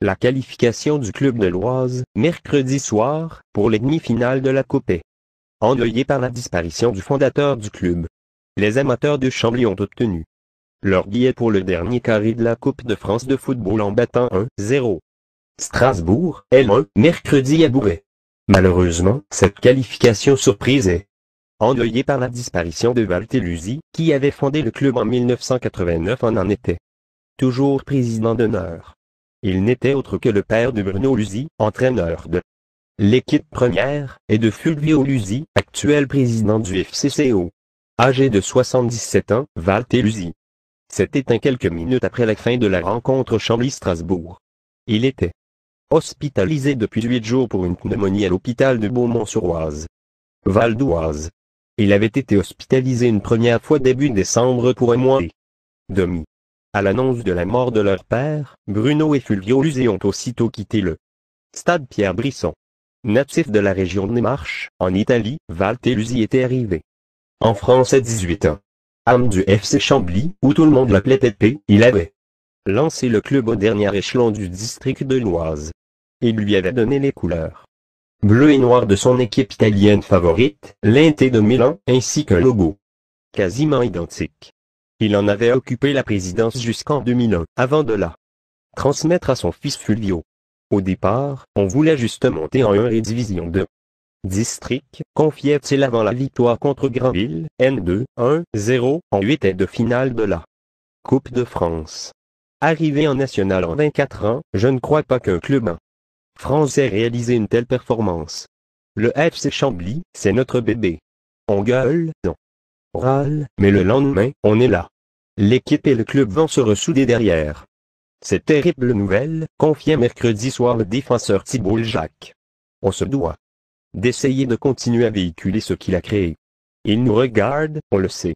la qualification du club de l'Oise, mercredi soir, pour les demi-finales de la Coupe est Ennuyé par la disparition du fondateur du club, les amateurs de Chambly ont obtenu leur billet pour le dernier carré de la Coupe de France de football en battant 1-0. Strasbourg, L1, mercredi à bourré Malheureusement, cette qualification surprise est ennuyée par la disparition de Valtelusi, qui avait fondé le club en 1989 en en était toujours président d'honneur. Il n'était autre que le père de Bruno Luzi, entraîneur de l'équipe première, et de Fulvio Luzi, actuel président du FCCO. Âgé de 77 ans, Valté luzi C'était un quelques minutes après la fin de la rencontre Chambly-Strasbourg. Il était hospitalisé depuis huit jours pour une pneumonie à l'hôpital de Beaumont-sur-Oise. Val d'Oise. Il avait été hospitalisé une première fois début décembre pour un mois et demi. À l'annonce de la mort de leur père, Bruno et Fulvio Luzi ont aussitôt quitté le stade Pierre-Brisson. Natif de la région de Marches, en Italie, Luzi était arrivé. En France à 18 ans. Âme du FC Chambly, où tout le monde l'appelait Pépé, il avait lancé le club au dernier échelon du district de l'Oise. Il lui avait donné les couleurs bleu et noir de son équipe italienne favorite, l'Inté de Milan, ainsi qu'un logo quasiment identique. Il en avait occupé la présidence jusqu'en 2001, avant de la transmettre à son fils Fulvio. Au départ, on voulait juste monter en 1 et division 2. District, confiait-il avant la victoire contre Granville, N2, 1, 0, en 8 et de finale de la Coupe de France. Arrivé en national en 24 ans, je ne crois pas qu'un club 1. France ait réalisé une telle performance. Le FC Chambly, c'est notre bébé. On gueule, non mais le lendemain, on est là. L'équipe et le club vont se ressouder derrière. Cette terrible nouvelle, confiait mercredi soir le défenseur Thibault Jacques. On se doit d'essayer de continuer à véhiculer ce qu'il a créé. Il nous regarde, on le sait.